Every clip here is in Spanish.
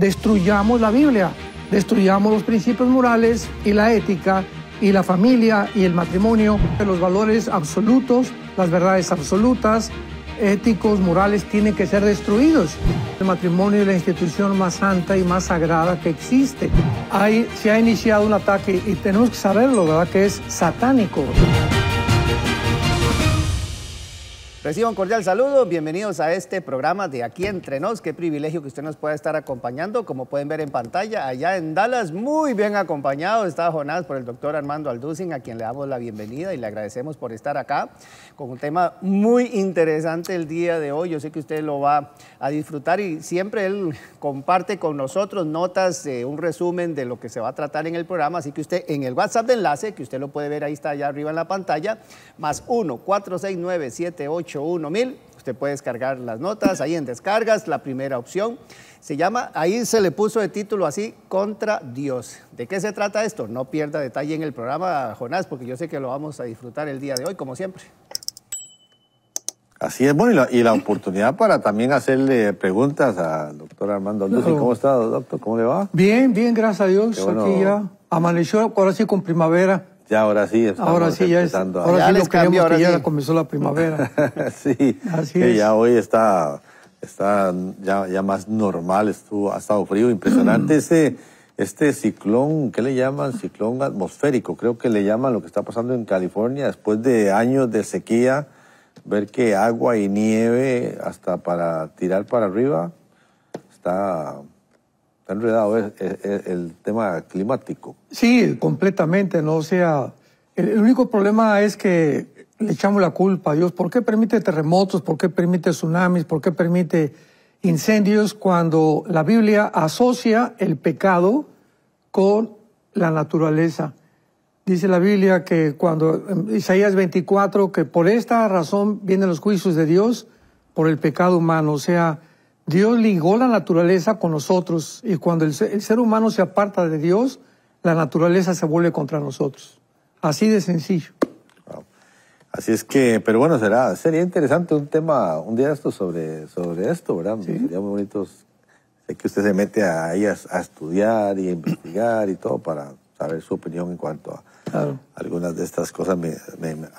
destruyamos la Biblia, destruyamos los principios morales y la ética y la familia y el matrimonio, los valores absolutos, las verdades absolutas, éticos, morales, tienen que ser destruidos. El matrimonio es la institución más santa y más sagrada que existe. Hay, se ha iniciado un ataque y tenemos que saberlo, ¿verdad? Que es satánico. Recibo un cordial saludo, bienvenidos a este programa de Aquí Entre Nos. Qué privilegio que usted nos pueda estar acompañando. Como pueden ver en pantalla, allá en Dallas, muy bien acompañado está Jonás por el doctor Armando Alducin, a quien le damos la bienvenida y le agradecemos por estar acá con un tema muy interesante el día de hoy. Yo sé que usted lo va a disfrutar y siempre él comparte con nosotros notas, eh, un resumen de lo que se va a tratar en el programa. Así que usted en el WhatsApp de enlace, que usted lo puede ver ahí, está allá arriba en la pantalla, más 1 469 78 1000 Usted puede descargar las notas ahí en descargas, la primera opción. Se llama, ahí se le puso de título así, Contra Dios. ¿De qué se trata esto? No pierda detalle en el programa, Jonás, porque yo sé que lo vamos a disfrutar el día de hoy, como siempre. Así es, bueno, y la, oportunidad para también hacerle preguntas al doctor Armando Lucy. ¿Cómo está, doctor? ¿Cómo le va? Bien, bien, gracias a Dios. Aquí ya amaneció, ahora sí con primavera. Ya ahora sí estamos ahora sí, ya es, ahora, sí lo cambio, ahora ya comenzó la primavera. sí, Así que ya hoy está, está ya, ya más normal, estuvo, ha estado frío, impresionante ese este ciclón, ¿qué le llaman? Ciclón atmosférico, creo que le llaman lo que está pasando en California después de años de sequía, ver que agua y nieve hasta para tirar para arriba está enredado es, el tema climático. Sí, completamente, ¿no? O sea, el, único problema es que le echamos la culpa a Dios. ¿Por qué permite terremotos? ¿Por qué permite tsunamis? ¿Por qué permite incendios cuando la Biblia asocia el pecado con la naturaleza? Dice la Biblia que cuando, Isaías 24, que por esta razón vienen los juicios de Dios, por el pecado humano. O sea, Dios ligó la naturaleza con nosotros y cuando el, ser humano se aparta de Dios, la naturaleza se vuelve contra nosotros. Así de sencillo. Así es que, pero bueno, será, sería interesante un tema, un día esto sobre, sobre esto, ¿verdad? Sería muy bonito. que usted se mete ahí a, a, estudiar y a investigar y todo para saber su opinión en cuanto a algunas de estas cosas. a mí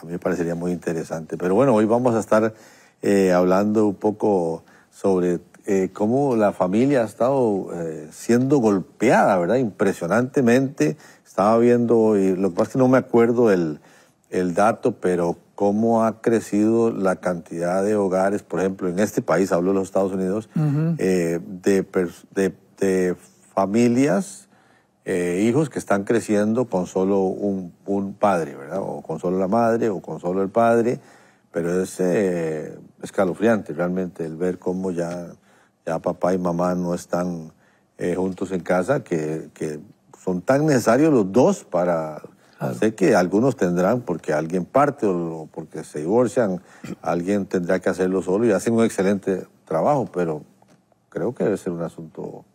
me parecería muy interesante. Pero bueno, hoy vamos a estar eh, hablando un poco sobre eh, cómo la familia ha estado eh, siendo golpeada, ¿verdad? Impresionantemente. Estaba viendo, y lo que pasa que no me acuerdo el, el dato, pero cómo ha crecido la cantidad de hogares, por ejemplo, en este país, hablo de los Estados Unidos, eh, de, de, familias, eh, hijos que están creciendo con solo un, un, padre, ¿verdad? O con solo la madre, o con solo el padre, pero es escalofriante realmente el ver cómo ya papá y mamá no están eh, juntos en casa, que, son tan necesarios los dos para... Sé que algunos tendrán porque alguien parte o porque se divorcian, alguien tendrá que hacerlo solo y hacen un excelente trabajo, pero creo que debe ser un asunto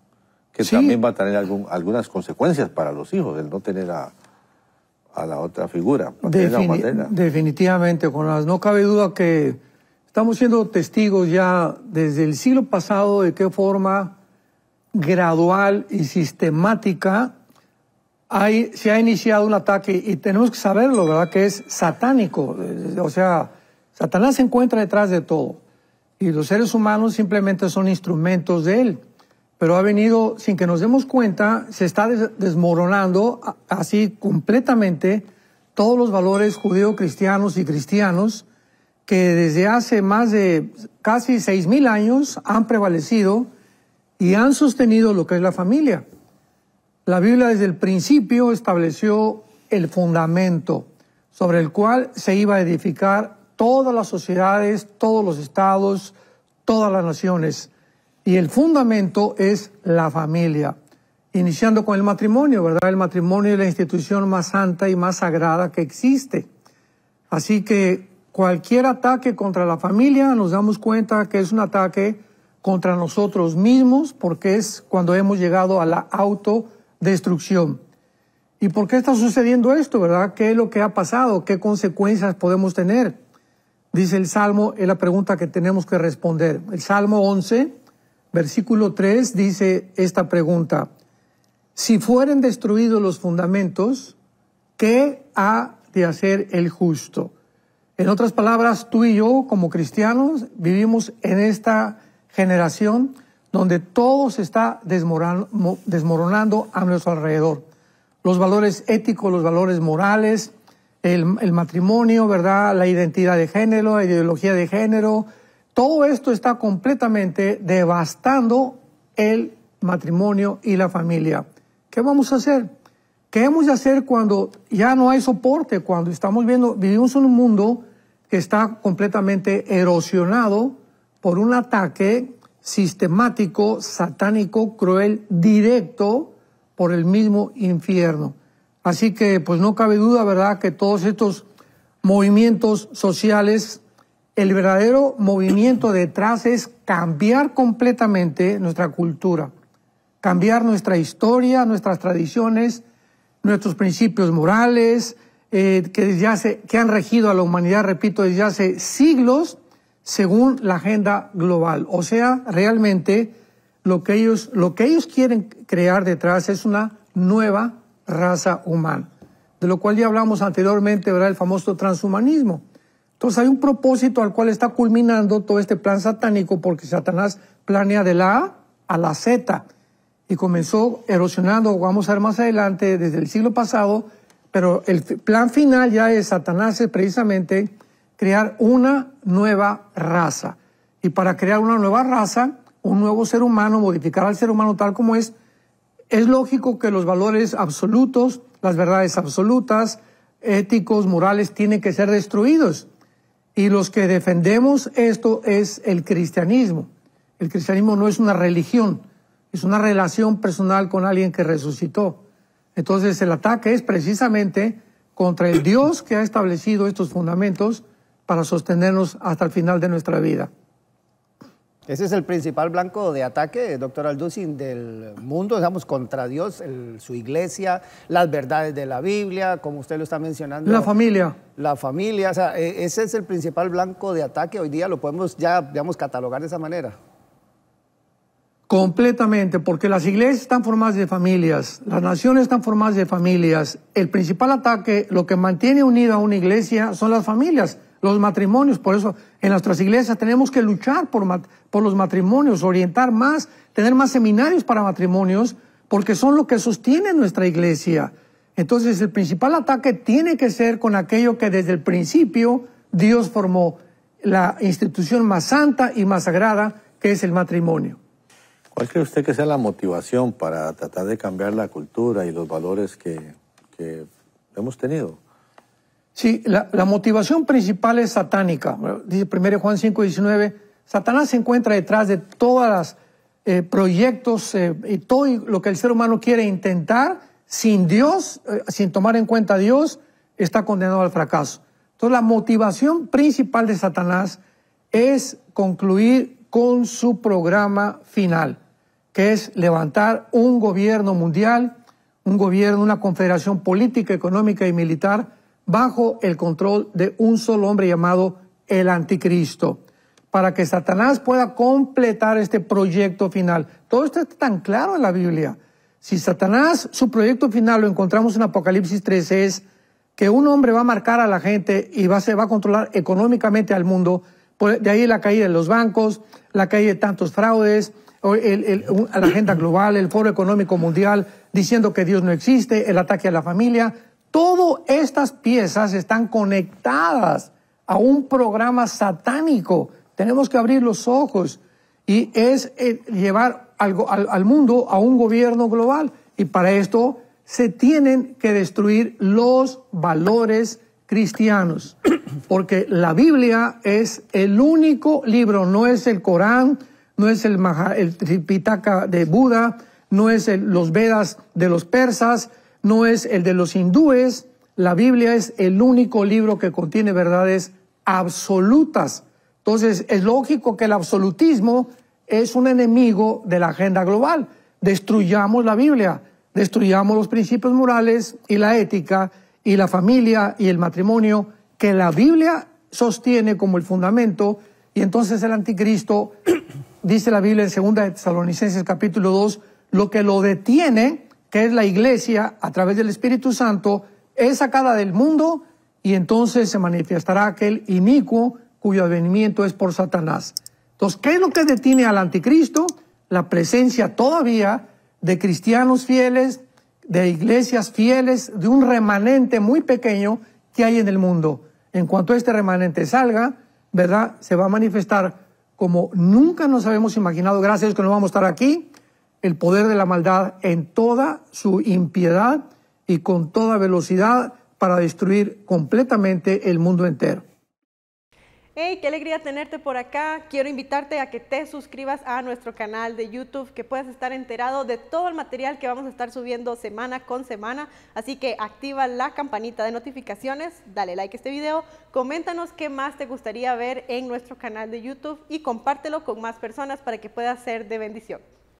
que también va a tener algún, algunas consecuencias para los hijos, el no tener a, la otra figura. definitivamente, con las, no cabe duda que Estamos siendo testigos ya desde el siglo pasado de qué forma gradual y sistemática hay, se ha iniciado un ataque y tenemos que saberlo, ¿verdad? Que es satánico. O sea, Satanás se encuentra detrás de todo y los seres humanos simplemente son instrumentos de él. Pero ha venido, sin que nos demos cuenta, se está desmoronando así completamente todos los valores judío cristianos y cristianos que desde hace más de casi mil años han prevalecido y han sostenido lo que es la familia. La Biblia desde el principio estableció el fundamento sobre el cual se iba a edificar todas las sociedades, todos los estados, todas las naciones. Y el fundamento es la familia, iniciando con el matrimonio, ¿verdad? El matrimonio es la institución más santa y más sagrada que existe. Así que cualquier ataque contra la familia nos damos cuenta que es un ataque contra nosotros mismos porque es cuando hemos llegado a la autodestrucción. ¿Y por qué está sucediendo esto, verdad? ¿Qué es lo que ha pasado? ¿Qué consecuencias podemos tener? Dice el Salmo, es la pregunta que tenemos que responder. El Salmo 11, versículo 3, dice esta pregunta. Si fueren destruidos los fundamentos, ¿qué ha de hacer el justo? En otras palabras, tú y yo como cristianos vivimos en esta generación donde todo se está desmoronando a nuestro alrededor. Los valores éticos, los valores morales, el, el, matrimonio, ¿verdad? La identidad de género, la ideología de género. Todo esto está completamente devastando el matrimonio y la familia. ¿Qué vamos a hacer? ¿Qué hemos de hacer cuando ya no hay soporte? Cuando estamos viendo, vivimos en un mundo que está completamente erosionado por un ataque sistemático, satánico, cruel, directo por el mismo infierno. Así que pues no cabe duda, ¿verdad?, que todos estos movimientos sociales, el verdadero movimiento detrás es cambiar completamente nuestra cultura, cambiar nuestra historia, nuestras tradiciones, nuestros principios morales, eh, que, ya que han regido a la humanidad, repito, desde hace siglos, según la agenda global. O sea, realmente lo que ellos, lo que ellos quieren crear detrás es una nueva raza humana, de lo cual ya hablamos anteriormente, ¿verdad? El famoso transhumanismo. Entonces hay un propósito al cual está culminando todo este plan satánico porque Satanás planea de la A a la Z y comenzó erosionando, vamos a ver más adelante, desde el siglo pasado, pero el plan final ya es Satanás es precisamente crear una nueva raza. Y para crear una nueva raza, un nuevo ser humano, modificar al ser humano tal como es, es lógico que los valores absolutos, las verdades absolutas, éticos, morales, tienen que ser destruidos. Y los que defendemos esto es el cristianismo. El cristianismo no es una religión, es una relación personal con alguien que resucitó. Entonces el ataque es precisamente contra el Dios que ha establecido estos fundamentos para sostenernos hasta el final de nuestra vida. Ese es el principal blanco de ataque, doctor Alducin, del mundo, digamos, contra Dios, su iglesia, las verdades de la Biblia, como usted lo está mencionando. La familia. La familia, o sea, e, ese es el principal blanco de ataque hoy día, lo podemos ya, digamos, catalogar de esa manera. Completamente, porque las iglesias están formadas de familias, las naciones están formadas de familias. El principal ataque, lo que mantiene unida a una iglesia son las familias, los matrimonios. Por eso en nuestras iglesias tenemos que luchar por, por los matrimonios, orientar más, tener más seminarios para matrimonios, porque son lo que sostiene nuestra iglesia. Entonces el principal ataque tiene que ser con aquello que desde el principio Dios formó, la institución más santa y más sagrada que es el matrimonio. ¿Cuál cree usted que sea la motivación para tratar de cambiar la cultura y los valores que, hemos tenido? Sí, la, motivación principal es satánica. Dice 1 Juan 5, 19, Satanás se encuentra detrás de todas los eh, proyectos eh, y todo lo que el ser humano quiere intentar sin Dios, eh, sin tomar en cuenta a Dios, está condenado al fracaso. Entonces la motivación principal de Satanás es concluir con su programa final que es levantar un gobierno mundial, un gobierno, una confederación política, económica y militar bajo el control de un solo hombre llamado el anticristo, para que Satanás pueda completar este proyecto final. Todo esto está tan claro en la Biblia. Si Satanás, su proyecto final lo encontramos en Apocalipsis 13, es que un hombre va a marcar a la gente y va, se va a controlar económicamente al mundo. De ahí la caída de los bancos, la caída de tantos fraudes, la agenda global, el Foro Económico Mundial, diciendo que Dios no existe, el ataque a la familia. Todas estas piezas están conectadas a un programa satánico. Tenemos que abrir los ojos y es eh, llevar algo, al mundo a un gobierno global. Y para esto se tienen que destruir los valores cristianos, porque la Biblia es el único libro, no es el Corán, no es el, el Tripitaka de Buda, no es los Vedas de los persas, no es el de los hindúes. La Biblia es el único libro que contiene verdades absolutas. Entonces, es lógico que el absolutismo es un enemigo de la agenda global. Destruyamos la Biblia, destruyamos los principios morales y la ética y la familia y el matrimonio que la Biblia sostiene como el fundamento y entonces el anticristo dice la Biblia en 2 de Tesalonicenses capítulo 2, lo que lo detiene, que es la iglesia, a través del Espíritu Santo, es sacada del mundo y entonces se manifestará aquel inicuo cuyo advenimiento es por Satanás. Entonces, ¿qué es lo que detiene al anticristo? La presencia todavía de cristianos fieles, de iglesias fieles, de un remanente muy pequeño que hay en el mundo. En cuanto este remanente salga, ¿verdad? Se va a manifestar como nunca nos habíamos imaginado, gracias a que no vamos a estar aquí, el poder de la maldad en toda su impiedad y con toda velocidad para destruir completamente el mundo entero. Hey, qué alegría tenerte por acá. Quiero invitarte a que te suscribas a nuestro canal de YouTube, que puedas estar enterado de todo el material que vamos a estar subiendo semana con semana. Así que activa la campanita de notificaciones, dale like a este video, coméntanos qué más te gustaría ver en nuestro canal de YouTube y compártelo con más personas para que pueda ser de bendición.